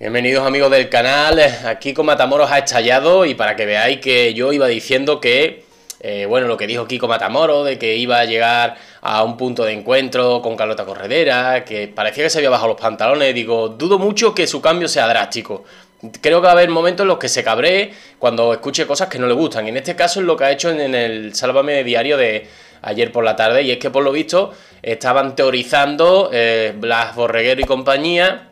Bienvenidos amigos del canal, aquí con Matamoros ha estallado y para que veáis que yo iba diciendo que, eh, bueno, lo que dijo Kiko Matamoros, de que iba a llegar a un punto de encuentro con Carlota Corredera, que parecía que se había bajado los pantalones, digo, dudo mucho que su cambio sea drástico. Creo que va a haber momentos en los que se cabree cuando escuche cosas que no le gustan. Y en este caso es lo que ha hecho en el Sálvame diario de ayer por la tarde. Y es que por lo visto estaban teorizando eh, Blas Borreguero y compañía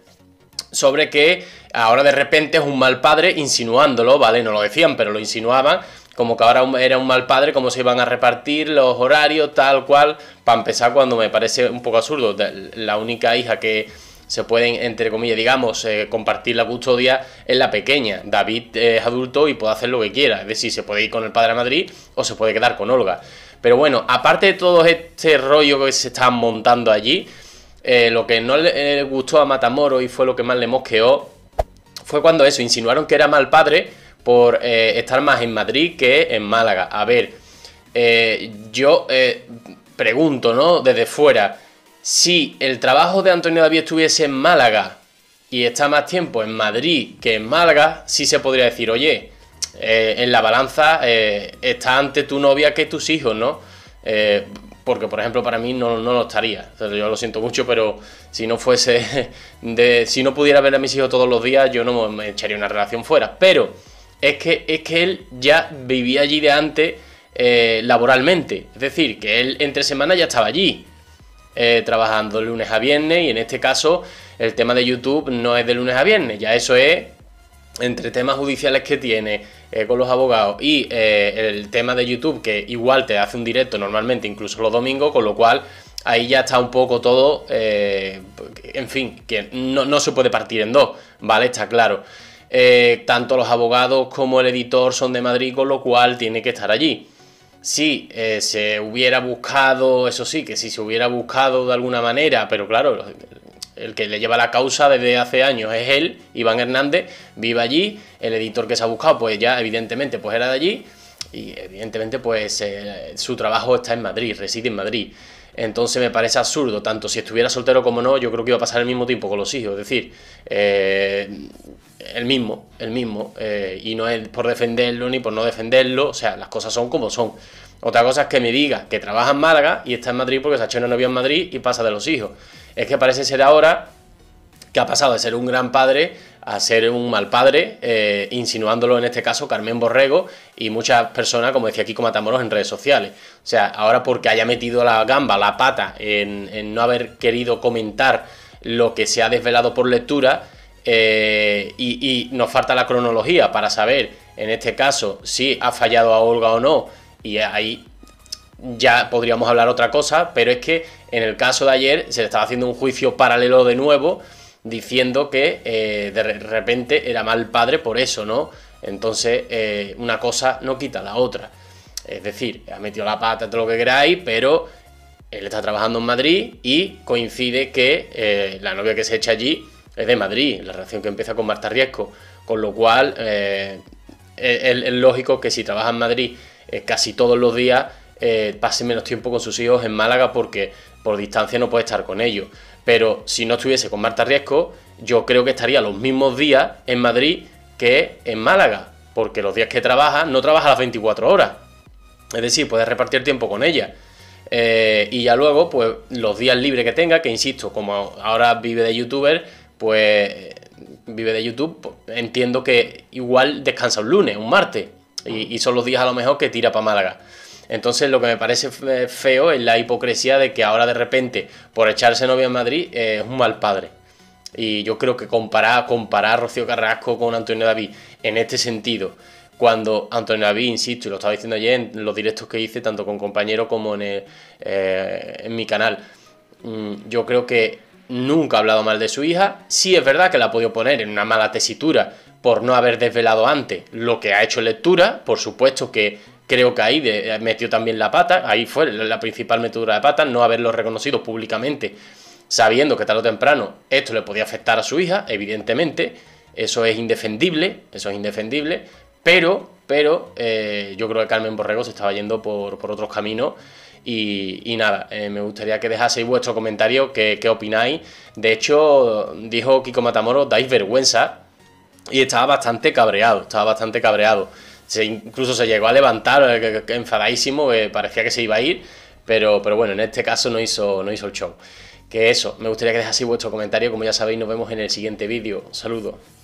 sobre que ahora de repente es un mal padre insinuándolo, ¿vale? No lo decían, pero lo insinuaban, como que ahora era un mal padre, cómo se iban a repartir los horarios, tal cual, para empezar cuando me parece un poco absurdo, la única hija que se pueden, entre comillas, digamos, eh, compartir la custodia es la pequeña. David es adulto y puede hacer lo que quiera, es decir, se puede ir con el padre a Madrid o se puede quedar con Olga. Pero bueno, aparte de todo este rollo que se está montando allí, eh, lo que no le eh, gustó a Matamoro y fue lo que más le mosqueó fue cuando eso, insinuaron que era mal padre por eh, estar más en Madrid que en Málaga. A ver, yo pregunto, ¿no? Desde fuera, si el trabajo de Antonio David estuviese en Málaga y está más tiempo en Madrid que en Málaga, sí se podría decir, oye, en la balanza está ante tu novia que tus hijos, ¿no? porque por ejemplo para mí no, lo estaría. yo lo siento mucho, pero si no fuese de, si no pudiera ver a mis hijos todos los días, yo no me echaría una relación fuera. Pero es que, es que él ya vivía allí de antes eh, laboralmente. Es decir, que él entre semana ya estaba allí. Eh, trabajando lunes a viernes y en este caso el tema de YouTube no es de lunes a viernes, ya eso es entre temas judiciales que tiene eh, con los abogados y eh, el tema de YouTube, que igual te hace un directo normalmente, incluso los domingos, con lo cual ahí ya está un poco todo, eh, en fin, que no, no, se puede partir en dos, ¿vale? Está claro. tanto los abogados como el editor son de Madrid, con lo cual tiene que estar allí. Si se hubiera buscado, eso sí, que si se hubiera buscado de alguna manera, pero claro, el que le lleva la causa desde hace años es él, Iván Hernández, vive allí, el editor que se ha buscado pues ya evidentemente pues era de allí y evidentemente pues eh, su trabajo está en Madrid, reside en Madrid. Entonces me parece absurdo, tanto si estuviera soltero como no, yo creo que iba a pasar el mismo tiempo con los hijos, es decir, eh, el mismo, el mismo, eh, y no es por defenderlo ni por no defenderlo, o sea, las cosas son como son. Otra cosa es que me diga que trabaja en Málaga y está en Madrid porque se ha hecho una novia en Madrid y pasa de los hijos es que parece ser ahora que ha pasado de ser un gran padre a ser un mal padre, eh, insinuándolo en este caso Carmen Borrego y muchas personas, como decía Kiko Matamoros, en redes sociales. O sea, ahora porque haya metido la gamba, la pata, en, no haber querido comentar lo que se ha desvelado por lectura, eh, y, y nos falta la cronología para saber, en este caso, si ha fallado a Olga o no, y ahí ya podríamos hablar otra cosa, pero es que en el caso de ayer se le estaba haciendo un juicio paralelo de nuevo diciendo que eh, de repente era mal padre por eso, ¿no? Entonces, eh, una cosa no quita la otra. Es decir, ha metido la pata, todo lo que queráis, pero él está trabajando en Madrid y coincide que eh, la novia que se echa allí es de Madrid, la relación que empieza con Marta Riesco. Con lo cual, es, es, lógico que si trabaja en Madrid casi todos los días, eh, pase menos tiempo con sus hijos en Málaga porque por distancia no puede estar con ellos. Pero si no estuviese con Marta Riesco, yo creo que estaría los mismos días en Madrid que en Málaga, porque los días que trabaja no trabaja las 24 horas. Es decir, puede repartir tiempo con ella. Eh, y ya luego, pues los días libres que tenga, que insisto, como ahora vive de youtuber, pues vive de YouTube, pues, entiendo que igual descansa un lunes, un martes, y son los días a lo mejor que tira para Málaga. Entonces lo que me parece eh, feo es la hipocresía de que ahora de repente, por echarse novia en Madrid, eh, es un mal padre. Y yo creo que comparar, comparar a Rocío Carrasco con Antonio David en este sentido, cuando Antonio David, insisto, y lo estaba diciendo ayer en los directos que hice, tanto con compañero como en, eh, en mi canal, mm, yo creo que nunca ha hablado mal de su hija. Sí es verdad que la ha podido poner en una mala tesitura por no haber desvelado antes lo que ha hecho lectura. Por supuesto que creo que ahí eh, metió también la pata, ahí fue la principal metedura de pata, no haberlo reconocido públicamente, sabiendo que tarde o temprano esto le podía afectar a su hija, evidentemente, eso es indefendible, eso es indefendible, pero, pero eh, yo creo que Carmen Borrego se estaba yendo por, otros caminos. Y, nada, eh, me gustaría que dejaseis vuestro comentario, qué opináis. De hecho, dijo Kiko Matamoros, dais vergüenza. Y estaba bastante cabreado, estaba bastante cabreado incluso se llegó a levantar eh, enfadadísimo, parecía que se iba a ir, pero, pero bueno, en este caso no hizo, no hizo el show. Que eso, me gustaría que dejaseis vuestro comentario, como ya sabéis, nos vemos en el siguiente vídeo. Saludos.